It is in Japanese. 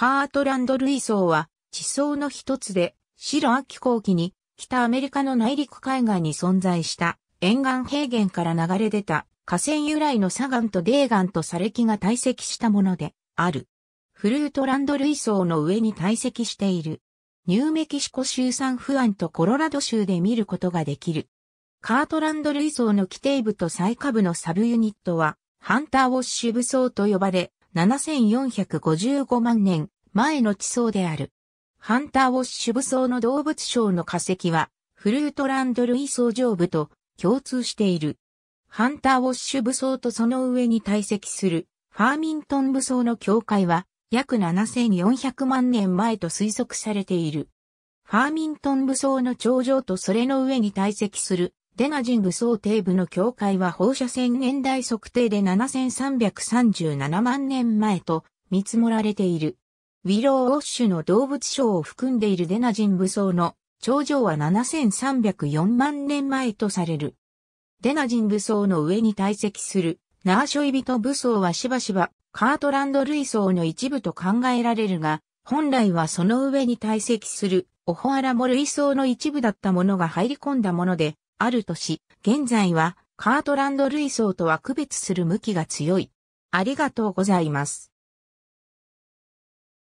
カートランド類層は地層の一つで、白亜紀後期に北アメリカの内陸海岸に存在した沿岸平原から流れ出た河川由来の砂岩と泥岩と砂礫が堆積したものである。フルートランド類層の上に堆積している。ニューメキシコ州サンフアンとコロラド州で見ることができる。カートランド類層の基底部と最下部のサブユニットは、ハンターウォッシュ武装と呼ばれ、7455万年前の地層である。ハンターウォッシュ武装の動物省の化石は、フルートランドルイ層上部と共通している。ハンターウォッシュ武装とその上に堆積するファーミントン武装の境界は約7400万年前と推測されている。ファーミントン武装の頂上とそれの上に堆積するデナジング装底部の境界は放射線年代測定で7337万年前と見積もられている。ウィロー・ウォッシュの動物賞を含んでいるデナジン武装の頂上は7304万年前とされる。デナジン武装の上に堆積するナーショイビト武装はしばしばカートランド類層の一部と考えられるが、本来はその上に堆積するオホアラモ類層の一部だったものが入り込んだもので、あるとし、現在はカートランド類相とは区別する向きが強い。ありがとうございます。